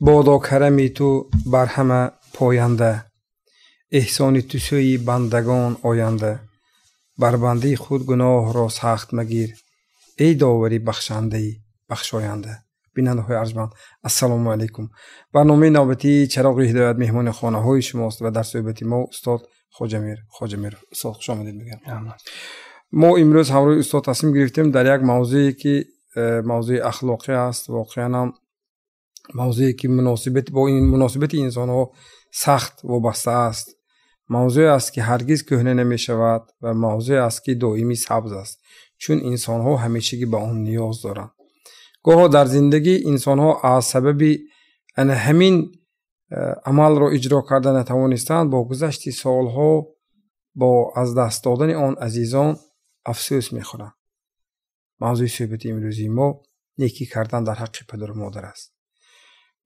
бодо карами ту бар ҳама поянда эҳсони ту сӯи бандагон оянда бар бандаи худ гуноҳро сахт магир эй довари бахшандаи бахшоянда бинандаҳои арҷманд ассалому алайкум барномаи навбатии чароғи ҳидоят меҳмони хонаҳои шумост ва дар суҳбати мо устод хоҷамир хоҷамиров устод хуш омадед мегӯям мо имрӯз ҳамрӯи устод тасмим гирифтем дар як мавзӯе ки э, мавзӯи ахлоқӣ аст воқеанам мавзӯе ки бо муносибати инсонҳо сахт вобаста аст мавзӯе аст ки ҳаргиз кӯҳна намешавад ва мавзӯе аст ки доимӣ сабз аст чун инсонҳо ҳамешагӣ ба он ниёз доранд гоҳо дар зиндагӣ инсонҳо аз сабаби ҳамин э, амалро иҷро карда натавонистанд бо гузашти солҳо бо аз даст додани он азизон афсӯс мехӯранд мавзӯи суҳбати имрӯзии мо некӣ кардан дар ҳаққи падару модар аст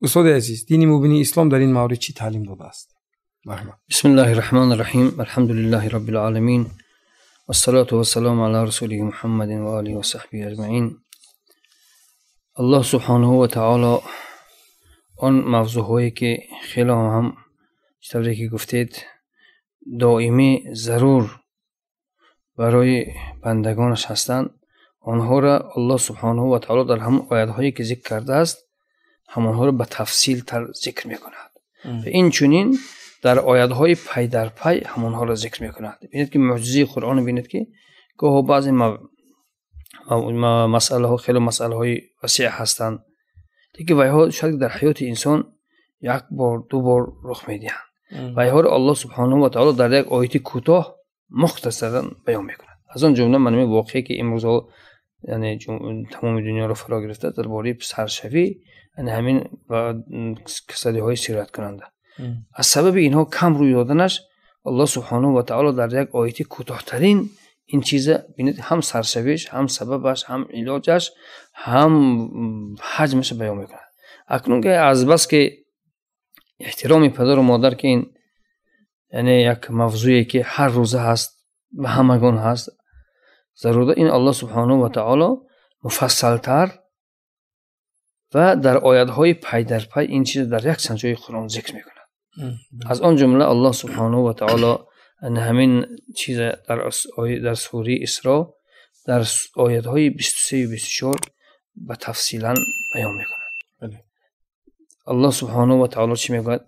استاد عزیز دین مبینی اسلام در این مورد چی تعلیم داده است محمد. بسم الله الرحمن الرحیم الحمد لله رب العالمین والصلاة والسلام على رسول محمد و آله و صحبه اجمعین الله سبحانه و تعالی آن موضوع هایی که خیلی هم چطوری که گفتید دائمی ضرور برای بندگانش هستند آنها را الله سبحانه و تعالی در هم آیت هایی که ذکر کرده است ҳамонҳоро ба тафсилтар зикр мекунад инчунин дар оятҳои пай дар пай ҳамонҳоро зикр мекунад бинед ки муъҷизии қуръон бинед ки гоҳо баъзе масъалаҳо хело масъалаҳои васеъ ҳастанд деки вайҳо шояд дар ҳаёти инсон як бор ду бор рух медиҳанд вайҳоро аллоҳ субҳанаҳу ватаоло дар як ояти кӯтоҳ мухтасаран баён мекунад аз он ҷумла манаи воқеъ ки имрӯзҳо یعنی تمام دنیا رو فرا گرفته در باری سرشوی یعنی همین و کسادی های سیرت کننده مم. از سبب اینها کم روی دادنش الله سبحانه و تعالی در یک آیتی کوتاهترین این چیز بینید هم سرشویش هم سببش هم علاجش هم حجمش بیان میکنه اکنون که از بس که احترام پدر و مادر که این یعنی یک موضوعی که هر روزه هست به همگان هست заруда ин аллоҳ субҳанаҳу ватаоло муфассалтар ва дар оятҳои пайдарпай ин чиз дар якчанд ҷои қуръон зикр мекунад аз он ҷумла аллоҳ субҳанаҳу ватаоло ҳамин чиз дар сураи исро дар оятҳои бистусеу бистучор ба тафсилан баён мекунад аллоҳ субҳанаҳу ватаоло чӣ мегӯяд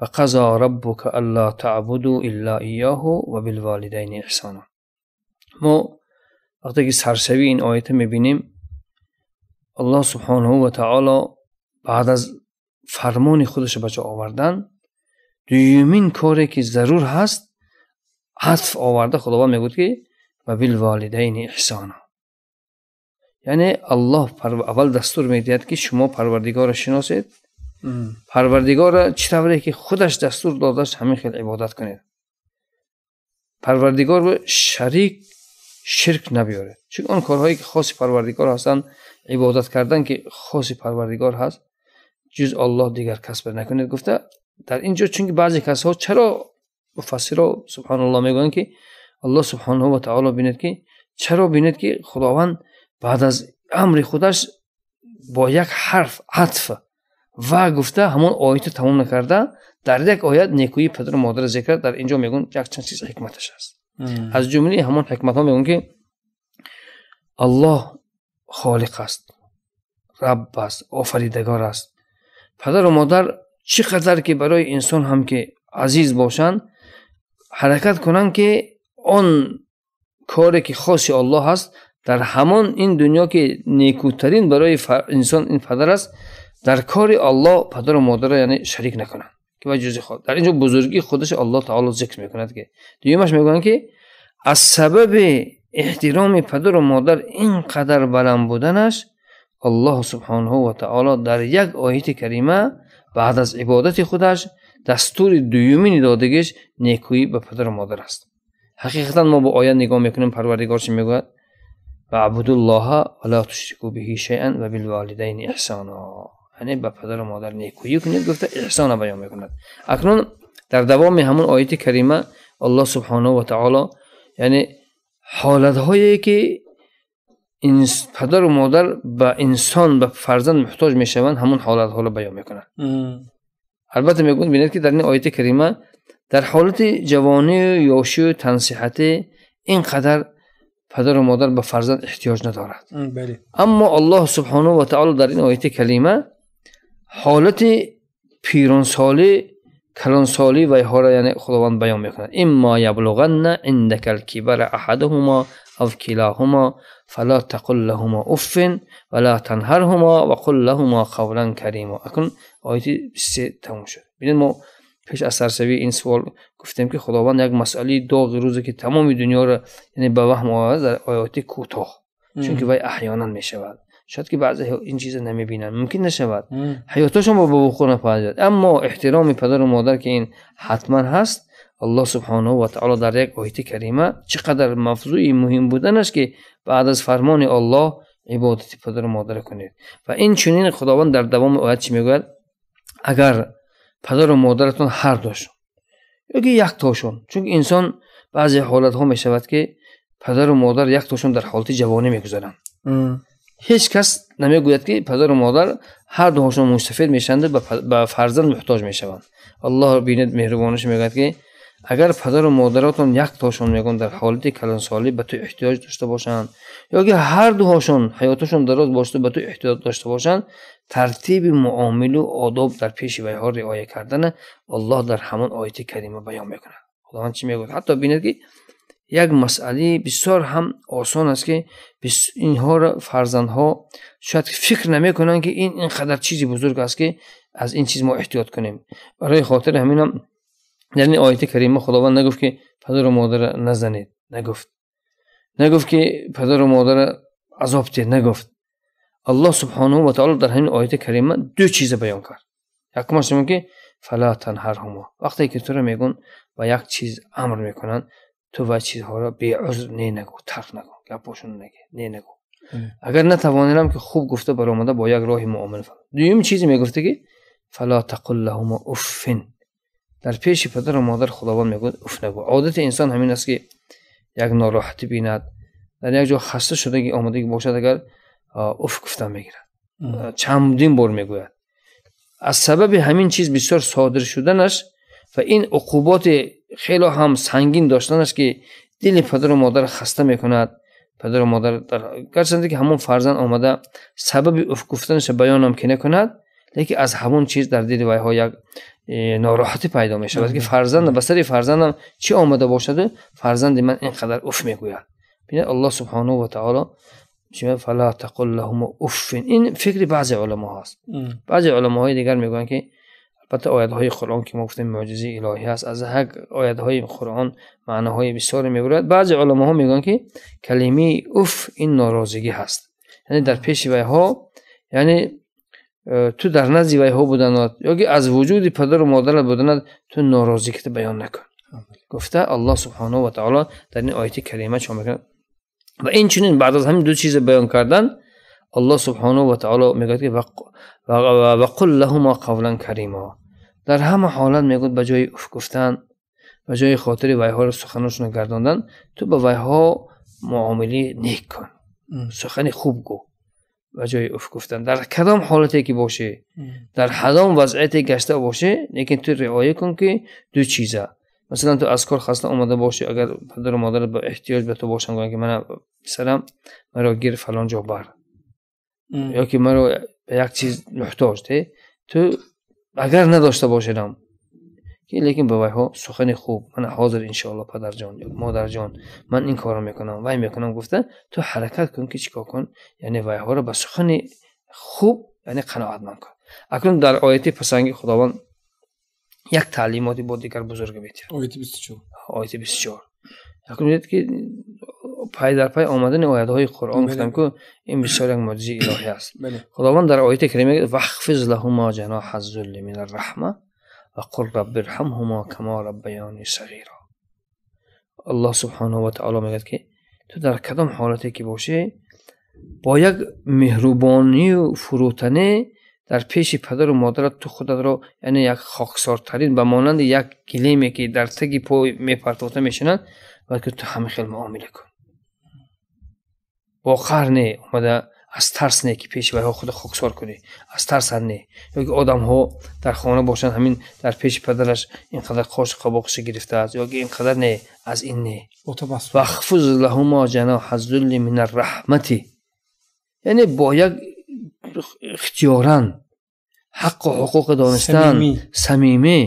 فقضى ربك ألا تعبدوا إلا إياه وبالوالدين إحسانا ما وقتی که سرشوی این آیت میبینیم الله سبحانه و تعالی بعد از فرمان خودش بچه آوردن دویمین کاری که ضرور هست عطف آورده خداوند میگوید که و بالوالدین احسانا یعنی الله اول دستور میدید که شما پروردگار شناسید پروردگار چطوره که خودش دستور دادش همین خیلی عبادت کنید پروردگار شریک ширк набиёред чунки он корҳое ки хоси парвардигор ҳастанд ибодат кардан ки хоси парвардигор ҳаст ҷуз аллоҳ дигар касбе накунед гуфта дар ин ҷо чунки баъзе касҳо чаро муфассиро субҳаналло мегӯянд ки аллоҳ субҳанаҳу ватаоло бинед ки чаро бинед ки худованд баъд аз амри худаш бо як ҳарф атф ва гуфта ҳамон оята тамом накарда дар як оят некӯи падару модара зикр дар ин ҷо мегӯн якчанд чиз ҳикматаш аст аз ҷумлаи ҳамон ҳикматҳо мегӯм ки аллоҳ холиқ аст раб аст офаридагор аст падару модар чӣ қадар ки барои инсон ҳам ки азиз бошанд ҳаракат кунанд ки он коре ки хоси аллоҳ аст дар ҳамон ин дунё ки некутарин барои инсон ин падар аст дар кори аллоҳ падару модарро яъне шарик накунанд و جز خود در اینجا بزرگی خودش الله تعالی ذکر میکند که دیومش میگن که از سبب احترام پدر و مادر اینقدر بلند بودنش الله سبحانه و تعالی در یک آیت کریمه بعد از عبادت خودش دستور دیومی دادگیش نیکویی به پدر و مادر است حقیقتا ما به آیه نگاه میکنیم پروردگار چی میگوید و الله ولا تشرکو بهی شیئا و بالوالدین احسانا یعنی به پدر و مادر نیکویی کنید گفته احسان بیان میکند اکنون در دوام همون آیت کریمه الله سبحانه و تعالی یعنی حالت هایی که پدر و مادر به انسان به فرزند محتاج میشوند همون حالت ها رو بیان میکنند البته میگوند بینید که در این آیت کریمه در حالت جوانی و یاشی و تنصیحت اینقدر پدر و مادر به فرزند احتیاج ندارد بله. اما الله سبحانه و تعالی در این آیت کریمه حالت کلان کلانسالی و ها را یعنی خداوند بیان میکند اما یبلغن عندک الکبر احدهما او کلاهما فلا تقل لهما اف ولا تنهرهما و قل لهما قولا کریما اکنون آیت 23 تموم شد ببینید ما پیش از سرسوی این سوال گفتیم که خداوند یک مسئله دو روزی که تمام دنیا را یعنی به وهم آورد در آیات کوتاه چون که وی احیانا می شود шояд ки баъзе ин чиза намебинанд мумкин нашавад ҳаётошон бо вуқӯ напаад аммо эҳтироми падару модар ки ин ҳатман ҳаст алло субҳанаҳу ватаоло дар як ояти карима чӣ қадар мавзӯи муҳим буданаш ки баъд аз фармони алло ибодати падару модар кунед ва инчунин худованд дар давоми оят чӣ мегӯяд агар падару модаратон ҳар дошон ёки яктошон чунки инсон баъзе ҳолатҳо мешавад ки падару модар яктошон дар ҳолати ҷавонӣ мегузаранд ҳеч кас намегӯяд ки падару модар ҳар дуҳошон мустафед мешаванд ба фарзанд муҳтоҷ мешаванд аллоҳ бинед меҳрубонаш мегӯяд ки агар падару модаротон яктошон мегон дар ҳолати калонсолӣ ба ту эҳтиёҷ дошта бошанд ёки ҳар дуҳошон ҳаётошон дароз бошта ба ту эҳтиёҷ дошта бошанд тартиби муомилу одоб дар пеши вайҳо риоя кардана аллоҳ дар ҳамон ояти карима баён мекунад худованд чӣ мегӯяд ҳатто бинед ки یک مسئله بسیار هم آسان است که اینها را فرزندها شاید فکر نمیکنن که این اینقدر چیزی بزرگ است که از این چیز ما احتیاط کنیم برای خاطر همین هم در این آیت کریمه خداوند نگفت که پدر و مادر نزنید نگفت نگفت که پدر و مادر عذاب نگفت الله سبحانه و تعالی در همین آیت کریمه دو چیز بیان کرد یکمش که فلا تنهرهما وقتی که تو را میگن و یک چیز امر میکنن تو باید چیزها را به عذر نه نگو ترک نگو گپوشون نگه نه نگو اگر نتوانیم که خوب گفته بر اومده با یک راه معامل فرم دویم چیزی میگفته که فلا تقل لهما افن در پیش پدر و مادر خداوند میگوید اف نگو عادت انسان همین است که یک ناراحتی بیند در یک جا خسته شده که که باشد اگر اف گفتن میگیرد چندین بار میگوید از سبب همین چیز بسیار صادر شدنش و این عقوبات خیلی هم سنگین داشتن است که دل پدر و مادر خسته میکند پدر و مادر در... گرچند که همون فرزند آمده سبب گفتنش هم که نکند لیکن از همون چیز در دل ها یک ناراحتی پیدا می شود که بله. فرزند به سر فرزندم چی آمده باشد فرزند من اینقدر اف میگوید بیند الله سبحانه و تعالی شما فلا تقل لهم اف این فکر بعضی علما هست بعضی علما های دیگر میگویند که البته آیات های قرآن که ما گفتیم معجزه الهی هست از هر آیات های قرآن های بسیار میبرد بعضی علما ها میگن که کلمه اوف این ناراضگی هست یعنی در پیش وی ها یعنی تو در نزد وی ها بودند یا از وجود پدر و مادر بودن تو ناراضگی بیان نکن گفته الله سبحانه و تعالی در این آیت کریمه چون میکنه و این چنین بعد از همین دو چیز بیان کردن الله سبحانه و تعالی میگوید که و قل لهما قولا کریما در همه حالت میگوید به جای اف گفتن به جای خاطر ویها را سخنشون گرداندن تو به وایها معاملی نیک کن سخن خوب گو به جای اف گفتن در کدام حالتی که باشه در کدام وضعیتی گشته باشه لیکن تو رعایه کن که دو چیزه مثلا تو از کار خسته اومده باشی اگر پدر و مادر به احتیاج به تو باشن گویند که من سرم مرا گیر فلان جا بر یا که رو به یک چیز محتاج ته تو اگر نداشته باشدم که لیکن به ها سخن خوب من حاضر انشاءالله پدر جان یا مادر جان من این کارو میکنم وای میکنم گفته تو حرکت کن که چیکار کن یعنی وای ها رو به سخن خوب یعنی قناعت من کن اکنون در آیت پسنگ خداوند یک تعلیماتی با دیگر بزرگ میتیم آیت 24 آیت 24 اکنون که پای در پای آمدن آیات های قرآن بله. گفتم که این بسیار یک معجزه الهی است بله. خداوند در آیت کریمه میگه وحفظ لهما جناح الذل من الرحمه و قل رب ارحمهما کما ربیانی صغیرا الله سبحانه و تعالی میگه که تو در کدام حالتی که باشی با یک مهربانی و فروتنی در پیش پدر و مادرت تو خودت را یعنی یک ترین به مانند یک گلیمی که در تگی پای میپرتوته میشنند و که تو همه خیلی معامله کن бо қаҳр не омада аз тарс не ки пешиваиҳо худа хоксор кунӣ аз тарсам не ё ки одамҳо дар хона бошанд ҳамин дар пеши падараш ин қадар қошу қабоқаша гирифтааст ё ки ин қадар не аз ин не вахфуз лаҳума ҷаноҳа зулли мин арраҳмати яъне бо як ихтиёран ҳаққу ҳуқуқи донистан самимӣ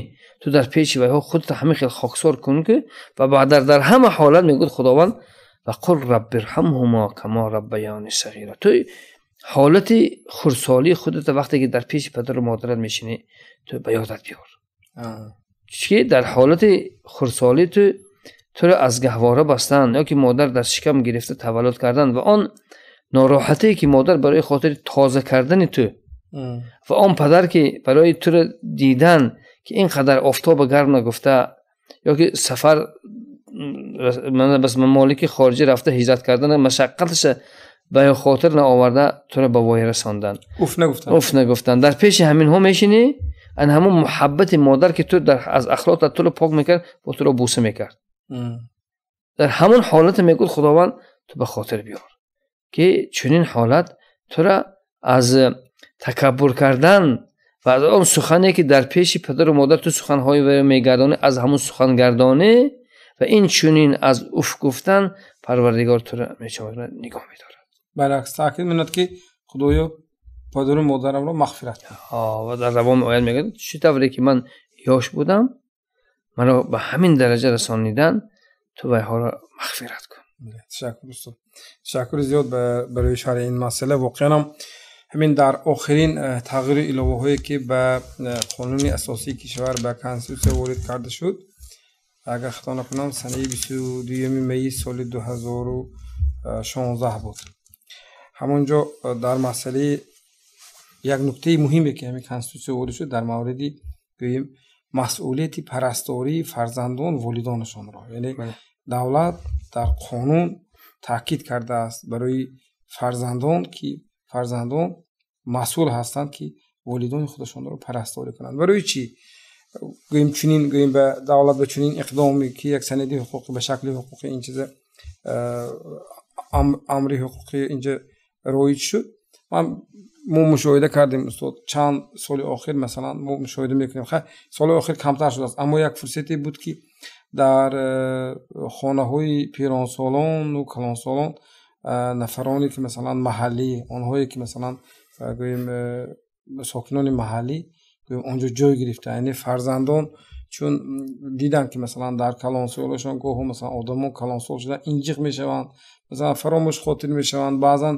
ту дар пеши вайҳо худата ҳамин хел хоксор кун ки ва баъдар дар ҳама ҳолат мегӯд худованд و قل رب ارحمهما کما ربیان صغیره تو حالت خرسالی خودت وقتی که در پیش پدر و مادرت میشینی تو به یادت بیار چیه در حالت خرسالی تو تو را از گهواره بستن یا که مادر در شکم گرفته تولد کردن و آن ناراحتی که مادر برای خاطر تازه کردن تو و آن پدر که برای تو دیدن که اینقدر آفتاب گرم نگفته یا که سفر بس ممالک خارجی رفته هجرت کردن مشقتش به خاطر نا تو را به وای رساندن اوف نگفتن اوف نگفتن در پیش همین ها میشینی ان همون محبت مادر که تو در از اخلاق تو رو پاک میکرد با تو رو بوسه میکرد در همون حالت میگوید خداوند تو به خاطر بیار که چنین حالت تو را از تکبر کردن و از اون سخنی که در پیش پدر و مادر تو سخنهای و میگردانه از همون سخنگردانه و این چونین از اوف گفتن پروردگار تو را میچوارد نگاه میدارد برعکس تاکید میند که پدر پادر مادرم را مغفرت و در روان آیت میگه طوری که من یاش بودم مرا به همین درجه رسانیدن تو ها را مغفرت کن بله، تشکر است. تشکر زیاد برای شرح این مسئله واقعا همین در آخرین تغییر الهوهایی که به قانون اساسی کشور به کنسوس وارد کرده شد اگر خطا نکنم سنه 22 می سال 2016 بود همونجا در مسئله یک نکته مهمی که همین کنستیتوسیون وارد شد در مورد گوییم مسئولیت پرستاری فرزندان ولیدانشان را یعنی بله. دولت در قانون تاکید کرده است برای فرزندان که فرزندان مسئول هستند که ولیدان خودشان را پرستاری کنند برای چی گوییم چنین گوییم به دولت به چنین اقدامی که یک سندی حقوقی به شکل حقوقی این چیز امری حقوقی اینجا رایج شد ما مو مشاهده کردیم استاد چند سال آخر مثلا ما مشاهده میکنیم خیلی سال آخر کمتر شده است اما یک فرصتی بود که در خانه های سالان و سالان نفرانی که مثلا محلی آنهایی که مثلا گوییم ساکنان محلی онҷо ҷой гирифта яъне фарзандон чун дидам ки масалан дар калонсолашон гоҳо масалан одамон калонсол шуда инҷиқ мешаванд масалан фаромӯш хотир мешаванд баъзан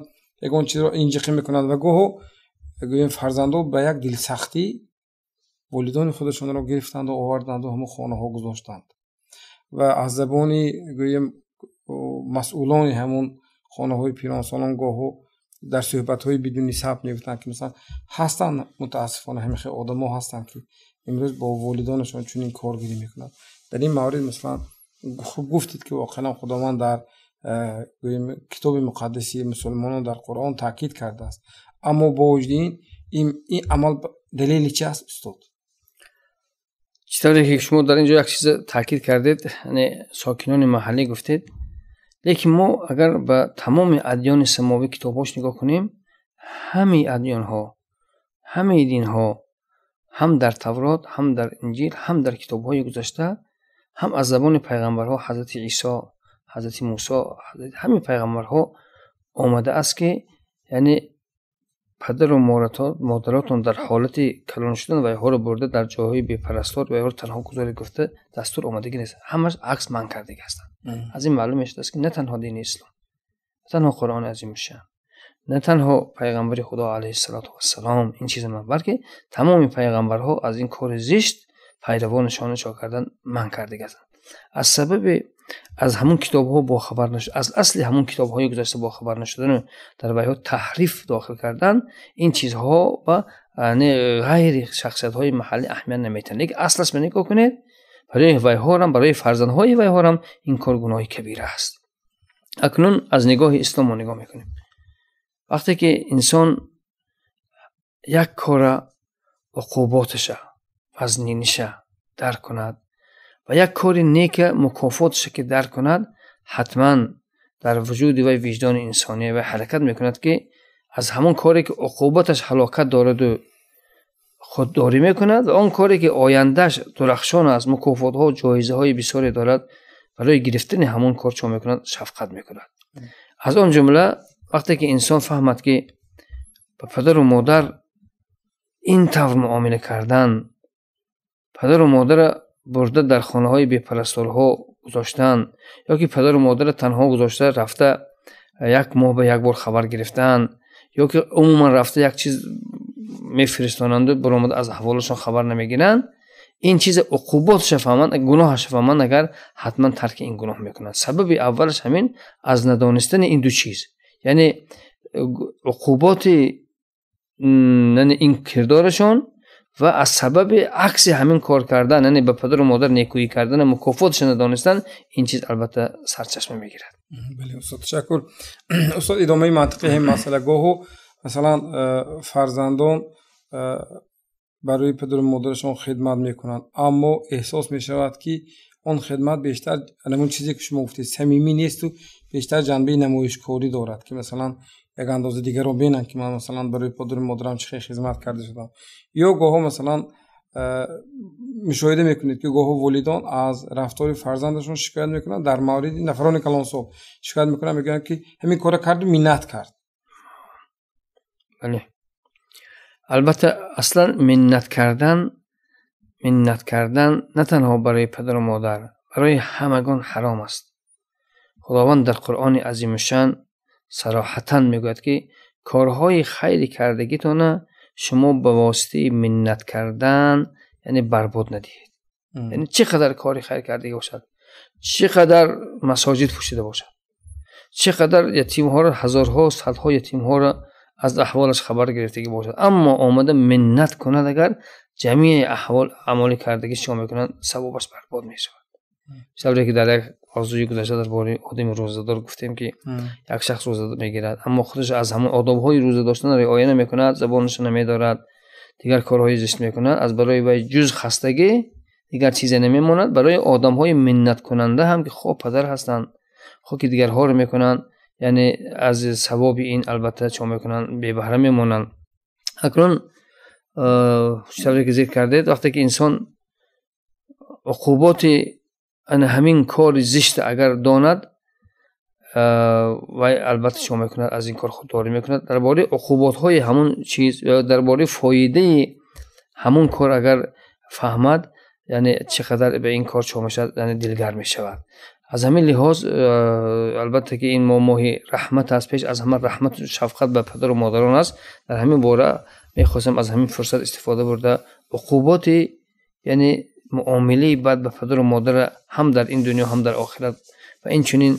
ягон чизро инҷиқӣ мекунанд ва гоҳо гӯем фарзандон ба як дилсахтӣ волидони худашонро гирифтанду оварданду ҳамн хонаҳо гузоштанд ва аз забони гӯем масъулони ҳамун хонаҳои пиронсолон гоҳо در صحبت های بدون ثبت میگفتن که مثلا هستن متاسفانه همیشه آدم ها هستن که امروز با والدانشان چون این کارگیری میکنند در این مورد مثلا خوب گفتید که واقعا خداوند در کتاب مقدسی مسلمانان در قرآن تاکید کرده است اما با وجود این این عمل دلیل چی است استاد چطوری که شما در اینجا یک چیز تاکید کردید یعنی ساکنان محلی گفتید лекин мо агар ба тамоми адёни самовӣ китобҳош нигоҳ кунем ҳамаи адёнҳо ҳамаи динҳо ҳам дар таврот ҳам дар инҷил ҳам дар китобҳои гузашта ҳам аз забони пайғамбарҳо ҳазрати исо ҳазрати мусо ҳамаи пайғамбарҳо омадааст ки яъне پدر و مادراتون در حالت کلون شدن و ها برده در جاهای بی پرستار و یهار تنها گذاری گفته دستور اومدگی نیست همش عکس من کردگی هستن از این معلومه است که نه تنها دین اسلام نه تنها قرآن عظیم این نه تنها پیغمبر خدا علیه السلام این چیز من بلکه تمام این پیغمبرها از این کار زشت پیروانشان چا کردن من کردگی هستن از سبب از همون کتاب ها با خبر نش... از اصل همون کتاب های گذشته با خبر نشدن در بیا تحریف داخل کردن این چیزها و غیر شخصیت های محلی اهمیت نمیتن یک اصل است نگاه کنید برای ویهارم برای های ویهارم این کار گناهی کبیره است اکنون از نگاه اسلام رو نگاه میکنیم وقتی که انسان یک کار از وزنینشه درک کند و یک کار نیک مکافاتش که در کند حتما در وجود و وجدان انسانی و حرکت میکند که از همون کاری که عقوبتش حلاکت دارد و خودداری میکند و آن کاری که آیندهش درخشان از مکافات ها و جایزه های بسیاری دارد برای گرفتن همون کار چون میکند شفقت میکند از آن جمله وقتی که انسان فهمد که به پدر و مادر این طور معامله کردن پدر و مادر برده در خانه های بی ها گذاشتن یا که پدر و مادر تنها گذاشته رفته یک ماه به یک بار خبر گرفتن یا که عموما رفته یک چیز میفرستانند و از احوالشان خبر نمیگیرند این چیز عقوبات فهمند گناه فهمند اگر حتما ترک این گناه میکنند سبب اولش همین از ندانستن این دو چیز یعنی عقوبات یعنی این کردارشون و از سبب عکس همین کار کردن یعنی به پدر و مادر نیکویی کردن مکافاتش ندانستن این چیز البته سرچشمه میگیرد بله استاد تشکر استاد ادامه منطقی هم مسئله گاهو مثلا فرزندان برای پدر و مادرشون خدمت میکنند اما احساس میشود که اون خدمت بیشتر یعنی اون چیزی که شما گفتید صمیمی نیست و بیشتر جنبه نمایشکاری دارد که مثلا یک اندازه دیگه رو بینن که من مثلا برای پدر مادرم چه خدمت کرده شدم یا گاه مثلا مشاهده میکنید که گاه ولیدان از رفتار فرزندشون شکایت میکنن در مورد نفران کلون صاحب شکایت میکنن میگن که همین کار کرد مینت کرد بله. البته اصلا مینت کردن مینت کردن نه تنها برای پدر و مادر برای همگان حرام است خداوند در قرآن عظیم شان سراحتا میگوید که کارهای خیلی کردگیتان شما به واسطه منت کردن یعنی برباد ندهید یعنی چقدر کاری خیر کردگی باشد چقدر مساجد پوشیده باشد چقدر یتیم ها را هزارها صدها یتیم ها را از احوالش خبر گرفتگی باشد اما آمده منت کند اگر جمعی احوال عمالی کردگی شما میکنند ثوابش برباد میشه شود сабре ки дар як орзуи гузашта дар бораи одами рӯзадор гуфтем ки як шахс рӯза мегирад аммо худаш аз ҳамон одобҳои рӯза доштан риоя намекунад забонаша намедорад дигар корҳои зишт мекунад аз барои вай ҷуз хастагӣ дигар чизе намемонад барои одамҳои миннаткунанда ҳам ки хоб падар ҳастанд хо ки дигарҳоро мекунанд яъне аз савоби ин албатта чо мекунанд бебаҳра мемонанд акнун чтавре э, ки зикр кардед вақте ки инсон уқуботи همین کار زشت اگر داند و البته شما میکند از این کار خودداری میکند درباره عقوبات های همون چیز درباره فایده همون کار اگر فهمد یعنی چقدر به این کار چومش یعنی دلگر می شود از همین لحاظ البته که این ماه رحمت از پیش از همه رحمت و شفقت به پدر و مادران است در همین باره میخواستم از همین فرصت استفاده برده عقوبات یعنی муомилаи бад ба падару модара ҳам дар ин дунё ҳам дар охират ва инчунин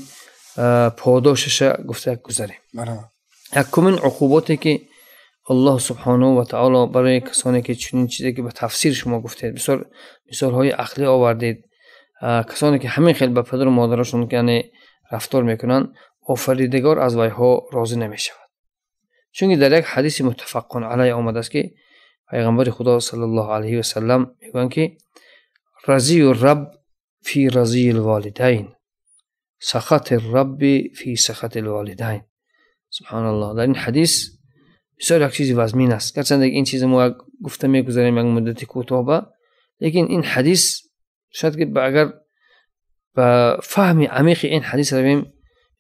подошаша гуфта гузарем якумин уқуботе ки аллоҳ субҳанаҳу ватаоло барои касоне ки чунин чизе ки ба тафсир шумо гуфтед бисёр мисолҳои ақлӣ овардед касоне ки ҳамин хел ба падару модарашон яъне рафтор мекунанд офаридагор аз вайҳо розӣ намешавад чунки дар як ҳадиси муттафаққун алай омадааст ки пайғамбари худо сал ллоу алаи васалам мегӯянд ки رزي الرب في رزي الوالدين سخط الرب في سخط الوالدين سبحان الله در این حدیث بسیار یک چیزی وزمین است گرچند این چیز ما گفته میگذاریم یک مدت کوتاه لیکن این حدیث شاید که اگر به فهم عمیق این حدیث رویم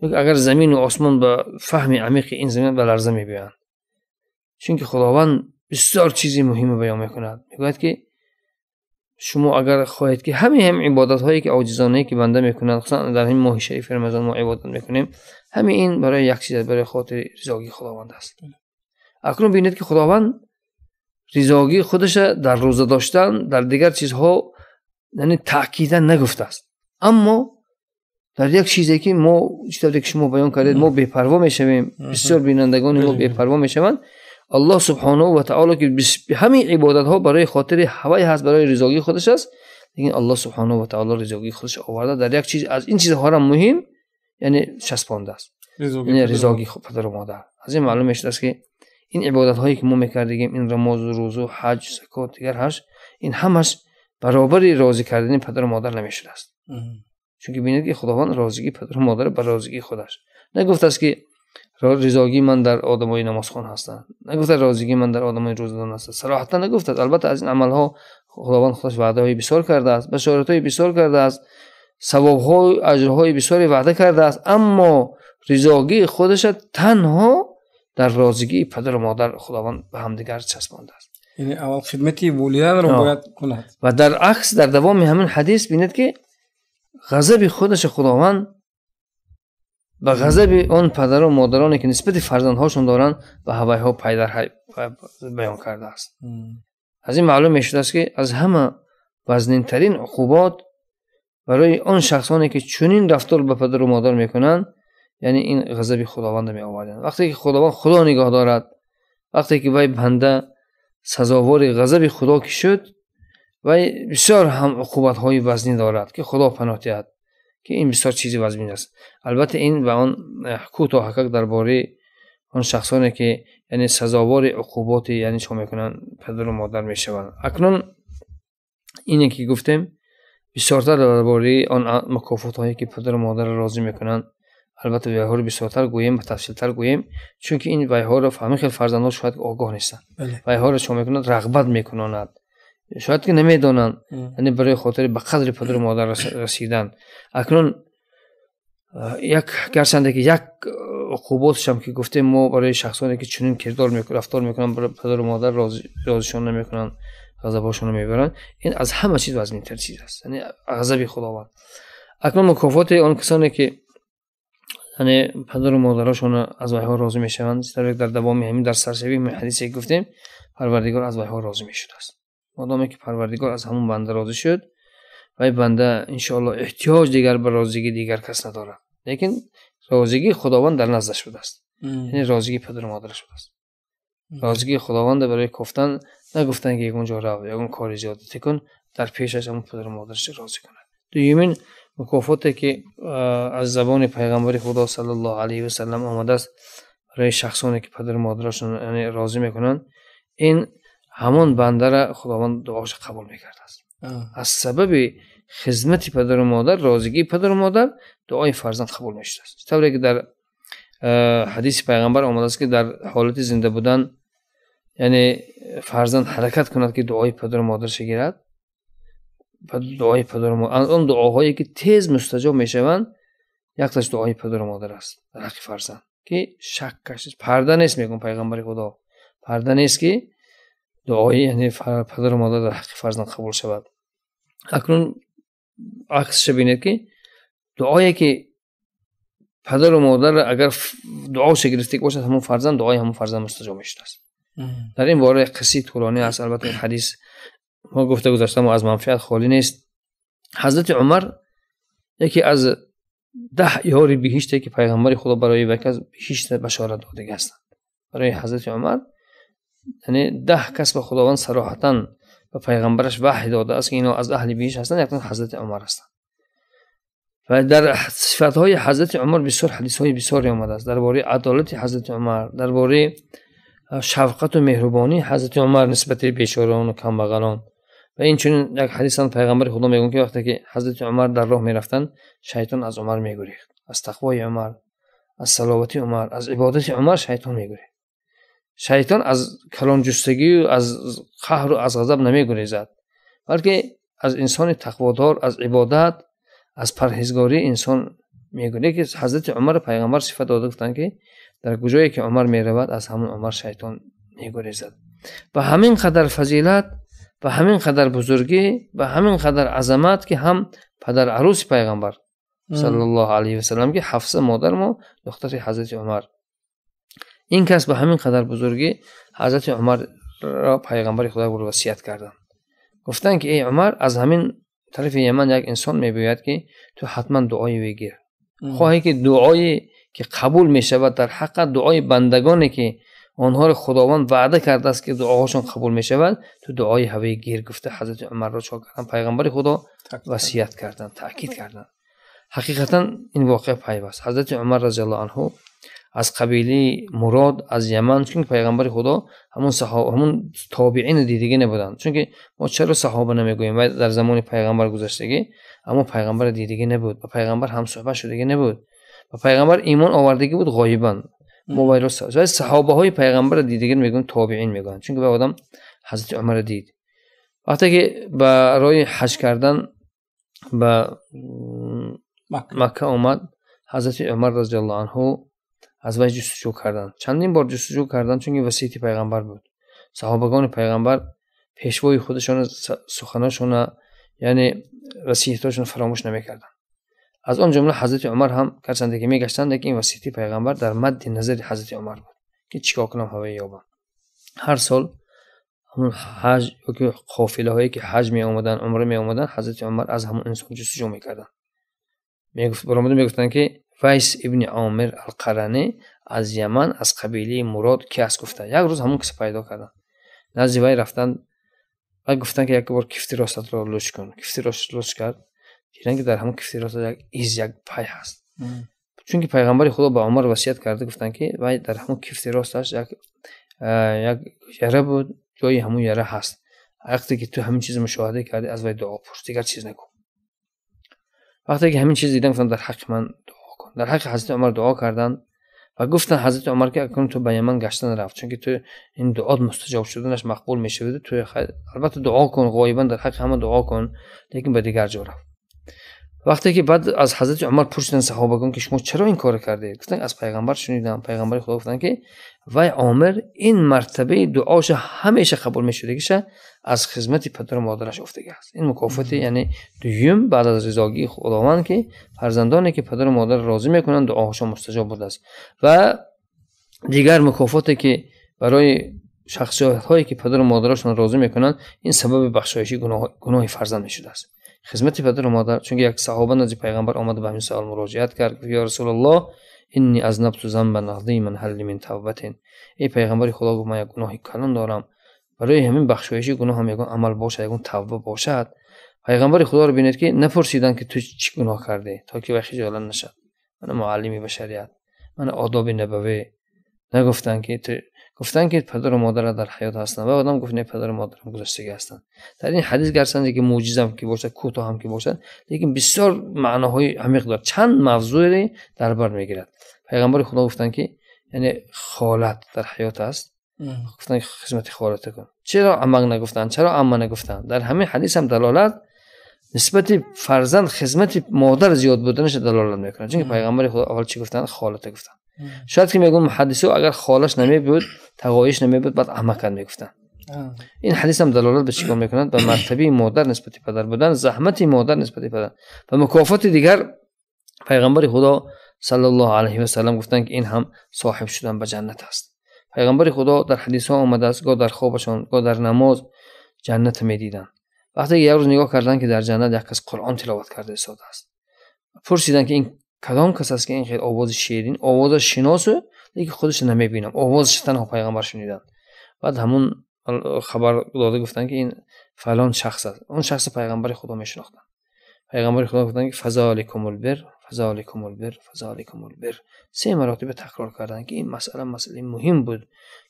اگر زمین و آسمان به فهم عمیق این زمین به لرزه میبیند چون که خداوند بسیار چیزی مهم بیان میکند میگوید که شما اگر خواهید که همه هم عبادت هایی که عاجزانه که بنده میکنند خصوصا در این ماه شریف رمضان ما عبادت میکنیم همه این برای یک چیز برای خاطر رضاگی خداوند است اکنون بینید که خداوند رضاگی خودش در روزه داشتن در دیگر چیزها یعنی تاکیدا نگفته است اما در یک چیزی که ما چطوری که شما بیان کردید ما بی‌پروا میشویم بسیار بینندگان ما بله، بی‌پروا بله. میشوند الله سبحانه و تعالی که همین عبادت ها برای خاطر هوای هست برای رضایی خودش است لیکن الله سبحانه و تعالی رضایی خودش آورده در یک چیز از این چیزها هم مهم یعنی چسبانده است یعنی رضاگی پدر و مادر از این معلوم است که این عبادت هایی که ما میکردیم این رماز و روزه حج زکات دیگر هرش این همش برابر راضی کردن پدر و مادر نمیشه است چون که بینید که خداوند راضیگی پدر و مادر بر راضیگی خودش نگفت است که ریزاگی من در آدمای نمازخوان هستند نگفت رازگی من در آدمای روزدان است صراحتا نگفت البته از این عملها خداوند خودش وعده های بسیار کرده است بشارت های بسیار کرده است ثواب های بسیار وعده کرده است اما رضاگی خودش تنها در رازگی پدر و مادر خداوند به همدیگر چسبانده است یعنی اول خدمتی والدین را باید کند و در عکس در دوام همین حدیث بینید که غضب خودش خداوند به غضب آن پدر و مادرانی که نسبت هاشون دارند به هوای ها پیدر بیان کرده است از این معلوم می شده است که از همه وزنین ترین عقوبات برای آن شخصانی که چنین رفتار به پدر و مادر میکنن، یعنی این غضب خداوند می آوردن وقتی که خداوند خدا نگاه دارد وقتی که وای بنده سزاوار غضب خدا که شد و بسیار هم عقوبت های وزنی دارد که خدا پناه که این بسیار چیزی وزمین است البته این و آن و حقق درباره آن شخصانی که یعنی سزاوار عقوبات یعنی چه میکنن پدر و مادر میشوند اکنون اینه که گفتیم بسیارتر درباره آن مکافات هایی که پدر و مادر راضی میکنن. البته ویه ها رو بسیارتر گوییم و تفصیلتر گوییم چون که این ویه ها رو فهمی خیلی فرزند ها شاید آگاه نیستند بله. ویه ها رو چه میکنند رغبت میکنند شاید که نمیدانند یعنی برای خاطر به قدر پدر و مادر رسیدن اکنون یک گرچنده که یک عقوباتش هم که گفته ما برای شخصانی که چنین کردار میکنن رفتار میکنن برای پدر و مادر رازشان نمیکنن غضباشون رو میبرن این از همه چیز وزنیتر چیز است یعنی غضب خداوند اکنون مکافات آن کسانی که یعنی پدر و مادرشون از وحی ها راضی میشوند در دوام همین در سرسوی حدیثی گفتیم پروردگار از وحی ها راضی است مادامی که پروردگار از همون بنده راضی شد و این بنده انشاءالله احتیاج دیگر به راضیگی دیگر کس نداره لیکن راضیگی خداوند در نزدش شده است یعنی راضیگی پدر مادرش مادر است راضیگی خداوند برای گفتن نگفتن که یکون جا رو یکون کار زیادتی کن در پیشش همون پدر مادرش راضی کنن دویمین مکافاتی که از زبان پیغمبر خدا صلی الله علیه و سلم آمده است برای شخصانی که پدر و مادرشون راضی میکنن این ҳамон бандара худованд дуоша қабул мекардааст аз сабаби хизмати падару модар розигии падару модар дуои фарзанд қабул мешудааст тавре ки дар ҳадиси пайғамбар омадааст ки дар ҳолати зинда будан яъне фарзанд ҳаракат кунад ки дуои падару модараша гирад дуои падаруаз он дуоҳое ки тез мустаҷоб мешаванд якташ дуои падару модар аст дар ҳаққи фарзанд ки шаккаш парда нест мегӯм пайғамбари худо парда нест ки دعایی یعنی پدر و مادر در حق فرزند قبول شود اکنون عکس شبینه که دعایی که پدر و مادر اگر دعا شگرفتی باشد همون فرزند دعای همون فرزند مستجاب شده است در این باره قصی طولانی هست البته حدیث ما گفته گذاشته از منفیت خالی نیست حضرت عمر یکی از ده یاری بهیشته که پیغمبر خدا برای وکی از بشارت داده گستند برای حضرت عمر یعنی ده کس به خداوند صراحتا به پیغمبرش وحی داده است که اینا از اهل بیش هستند یکتون حضرت عمر هستند و در صفت های حضرت عمر بسیار حدیث های بسیاری آمده است درباره عدالت حضرت عمر درباره شفقت و مهربانی حضرت عمر نسبت به بیچاران و کمبغلان و این چون یک حدیث هم پیغمبر خدا میگن که وقتی که حضرت عمر در راه میرفتن شیطان از عمر میگریخت از تقوای عمر از صلاوت عمر از عبادت عمر شیطان میگریخت шайтон аз калонҷустагию аз қаҳру аз ғазаб намегурезад балки аз инсони тақводор аз ибодат аз парҳезгори инсон мегӯяд ки ҳазрати умар пайғамбар сифат дода гуфтанд ки дар куҷое ки умар меравад аз ҳамон умар шайтон мегурезад ба ҳамин қадар фазилат ба ҳамин қадар бузургӣ ба ҳамин қадар азамат ки ҳам падар арӯси пайғамбар с ал васалам ки ҳафса модар мо духтари ҳазрати умар ин кас ба ҳамин қадар бузургӣ ҳазрати умарро пайғамбари худо бур васият карданд гуфтанд ки эй умар аз ҳамин тарафи яман як инсон мебиёяд ки ту ҳатман дуои вегир хоҳе ки дуое ки қабул мешавад дар ҳаққат дуои бандагоне ки онҳоро худованд ваъда кардааст ки дуоҳошон қабул мешавад ту дуои ҳавои гир гуфта ҳазрати умарро чо карданд пайғамбари худо васият карданд таъкид карданд ҳақиқатан ин воқеа пайваст ҳазрати умар разиллоҳ анҳу از قبیله مراد از یمن چون پیغمبر خدا همون صحابه همون تابعین دیگه نبودن چون که ما چرا صحابه نمیگوییم و در زمان پیغمبر گذشتگی اما پیغمبر دیگه نبود و پیغمبر هم صحبت شدگی نبود و پیغمبر ایمان آوردگی بود غایبا ما ویروس صحابه های پیغمبر دیگه میگن تابعین میگن چون که به آدم حضرت عمر دید وقتی که برای حج کردن به مکه اومد حضرت عمر رضی الله عنه از وی جستجو کردند چندین بار جستجو کردند چون وسیتی پیغمبر بود صحابگان پیغمبر پیشوای خودشان سخناشون یعنی وصیتاشون فراموش نمیکردند از آن جمله حضرت عمر هم کردند که میگشتند که این وسیتی پیغمبر در مد نظر حضرت عمر بود که چیکار کنم هوای یابم هر سال همون حج که قافله هایی که حج می آمدن عمره می اومدن حضرت عمر از همون انسان جستجو میکردن میگفت برآمده میگفتن که وایس ابن عامر القرنه از یمن از قبیله مراد که از گفته یک روز همون کس پیدا کردن نزد وای رفتن و گفتن که یک بار کفتی راست رو لوش کن کفتی راست لوش کرد چون که در همون کفتی راست یک ایز یک پای هست چون که پیغمبر خدا به عمر وصیت کرده گفتن که وای در همون کفتی راست یک یک یره بود جای همون یره هست وقتی که تو همین چیز مشاهده کردی از وای دعا پرس چیز نکن وقتی که همین چیز دیدن در حق من дар ҳаққи ҳазрати умар дуо карданд ва гуфтанд ҳазрати умар ки акнун ту ба яман гашта нарафт чунки ту ин дуот мустаҷоб шуданаш мақбул мешавед ту албатта дуо кун ғоибан дар ҳаққи ҳама дуо кун лекин ба дигар ҷо рафт وقتی که بعد از حضرت عمر پرسیدن صحابگان که شما چرا این کار کرده گفتن از پیغمبر شنیدم پیغمبر خدا گفتن که وای عمر این مرتبه دعاش همیشه قبول می شده که از خدمت پدر و مادرش افتاده است این مکافات یعنی دویم بعد از رضاگی خداوند که فرزندانی که پدر و مادر راضی میکنن دعاشا مستجاب بوده است و دیگر مکافاتی که برای شخصیت هایی که پدر و مادرشون راضی میکنن این سبب بخشایشی گناه, گناه فرزند شده است خدمت پدر و مادر چون یک صحابه نزد پیغمبر آمد به همین سوال مراجعت کرد گفت یا رسول الله اینی از نبت و عظیما نقضی من این ای پیغمبر خدا گفت من یک گناهی کلان دارم برای همین بخشایش گناه هم یگان عمل باشد یگان توبه باشد پیغمبر خدا رو بینید که نپرسیدن که تو چی گناه کرده تا که وخی جالن نشد من معلمی بشریت من آداب نبوه، نگفتن که تو گفتن که پدر و مادر در حیات هستن و آدم گفت نه پدر و مادرم گذشتگی هستن در این حدیث گرسند که معجزه هم که باشد، کوتاه هم که باشد لیکن بسیار معناهای عمیق دارد چند موضوع در بر میگیرد پیغمبر خدا گفتن که یعنی خالت در حیات است گفتن که خدمت خالت کن چرا اما نگفتن چرا اما نگفتن در همین حدیث هم دلالت نسبت فرزند خدمت مادر زیاد بودنش دلالت میکنه چون پیغمبر خدا اول چی گفتن خالته گفتن شاید که میگن محدثه اگر خالش نمی بود تقایش نمی بود بعد احمقت میگفتن این حدیث هم دلالت به چیکار میکند به مرتبه مادر نسبت پدر بودن زحمت مادر نسبتی پدر و مکافات دیگر پیغمبر خدا صلی الله علیه و سلم گفتن که این هم صاحب شدن به جنت است پیغمبر خدا در حدیث ها آمده است گاه در خوابشان در نماز جنت میدیدن وقتی یک روز نگاه کردن که در جنت یک کس قرآن تلاوت کرده است پرسیدن که این کدام کس است که این خیلی آواز شیرین آواز شناسه دیگه خودش نمیبینم آوازش تنها پیغمبر شنیدن بعد همون خبر داده گفتن که این فلان شخص است اون شخص پیغمبر خدا میشناختن پیغمبر خدا گفتن که فضا علیکم البر فذالکم البر فذالکم البر سه مراتب تکرار کردن که این مسئله مسئله مهم بود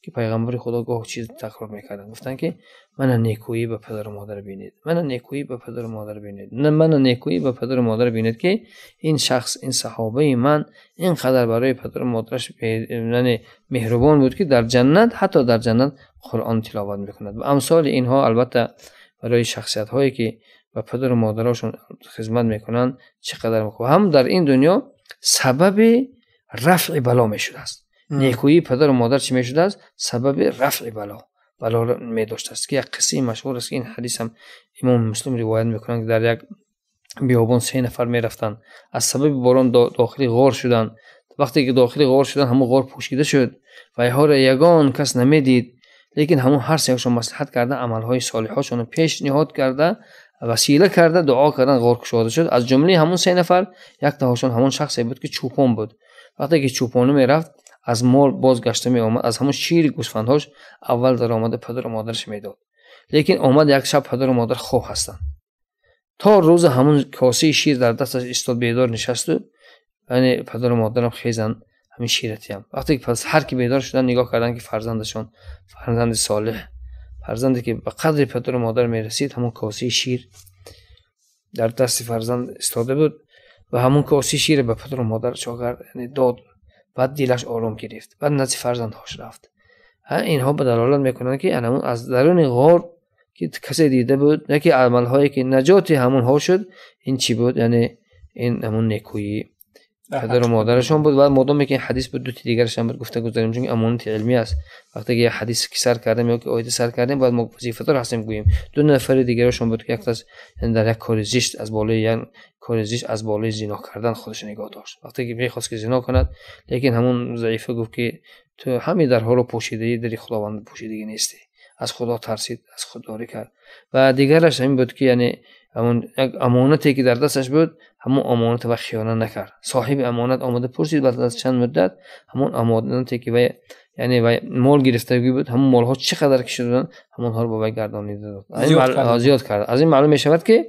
که پیغمبر خدا گاه چیز تکرار میکردن گفتن که من نیکویی به پدر و مادر بینید من نیکویی به پدر و مادر بینید من نیکویی به پدر و مادر بینید که این شخص این صحابه من اینقدر برای پدر و مادرش یعنی مهربان بود که در جنت حتی در جنت قرآن تلاوت میکند و امثال اینها البته برای شخصیت هایی که و پدر و مادرشون خدمت میکنن چقدر و هم در این دنیا سبب رفع بلا میشود است نیکویی پدر و مادر چی میشود است سبب رفع بلا بلا می است که یک قصه مشهور است که این حدیث هم امام مسلم روایت میکنن که در یک بیابان سه نفر میرفتن از سبب باران داخلی غار شدن وقتی که داخلی غار شدن همون غار پوشیده شد و ها را یگان کس نمیدید لیکن همون هر سه مسلحت کرده عملهای صالحاشون پیش نهاد کرده وسیله کرده دعا کردن غار کشاده شد از جمله همون سه نفر یک تاشون همون شخصی بود که چوپان بود وقتی که چوپانو میرفت از مال بازگشته می آمد از همون شیر گوسفندهاش اول آمده پدر و مادرش میداد لیکن آمد یک شب پدر و مادر خوب هستند تا روز همون کاسه شیر در دستش ایستاد بیدار نشست و یعنی پدر و مادرم خیزن همین شیرتی هم وقتی پس هر کی بیدار شدن نگاه کردن که فرزندشون فرزند صالح فرزندی که به قدر پدر و مادر می رسید همون کاسه شیر در دست فرزند استاده بود و همون کاسه شیر به پدر و مادر چاگر یعنی داد بعد دیلش آرام گرفت بعد فرزند هاش رفت اینها به دلالت میکنند که یعنی انمون از درون غار که کسی دیده بود یکی عملهایی که نجات همون ها شد این چی بود یعنی این همون نکویی پدر و مادرشون بود بعد مدام میگه این حدیث بود دو دیگرش هم گفته گذاریم چون امانت علمی است وقتی که یه حدیث که سر کردیم یا که آیت سر کردیم بعد ما وظیفه هستیم گوییم دو نفر دیگرشون بود که یک در یک کار زشت از بالای یک کار زشت از بالای زنا کردن خودش نگاه داشت وقتی که میخواست که زنا کند لیکن همون ضعیفه گفت که تو همین درها رو پوشیده دری خداوند پوشیدگی نیستی از خدا ترسید از خود داری کرد و دیگرش همین بود که یعنی همون امانتی که در دستش بود همون امانت و خیانت نکرد صاحب امانت آمده پرسید بعد از چند مدت همون امانتی که وی یعنی وی مال گرفته بود همون مال ها چقدر که شدن همون ها رو با وی گردانیده داد زیاد کرد از این معلوم می شود که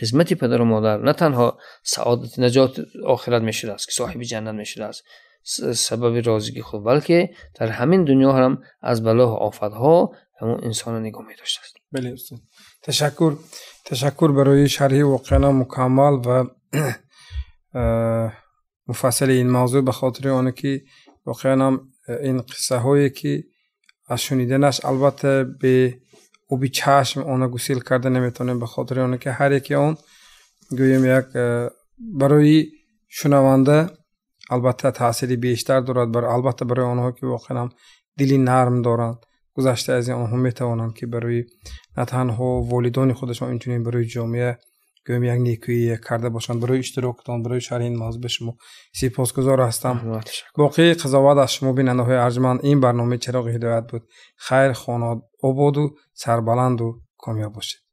خدمت پدر و مادر نه تنها سعادت نجات آخرت می است که صاحب جنت می است سبب رازگی خود بلکه در همین دنیا هم از بلا و ها همون انسان نگاه می داشته است بله تشکر ташаккур барои шарҳи воқеана мукаммал ва муфассали ин мавзӯъ ба хотири оне ки воқеанам э, ин қиссаҳое ки аз шуниданаш албатта бе оби чашм оно гусил карда наметавонем ба хотири оне ки ҳар яке он гӯем як э, барои шунаванда албатта таъсири бештар дорад албатта барои онҳо ки воқеанам дили нарм доранд گذشته از آنها میتوانند که برای نه تنها والدان خودشان اینچنین برای جامعه گویم یک نیکویی کرده باشند برای اشتراکتان برای شرح این موضوع به شما سپاسگزار هستم باقی قضاوت از شما بیننده های ارجمند این برنامه چراغ هدایت بود خیر خانه آباد و سربلند و کامیاب باشید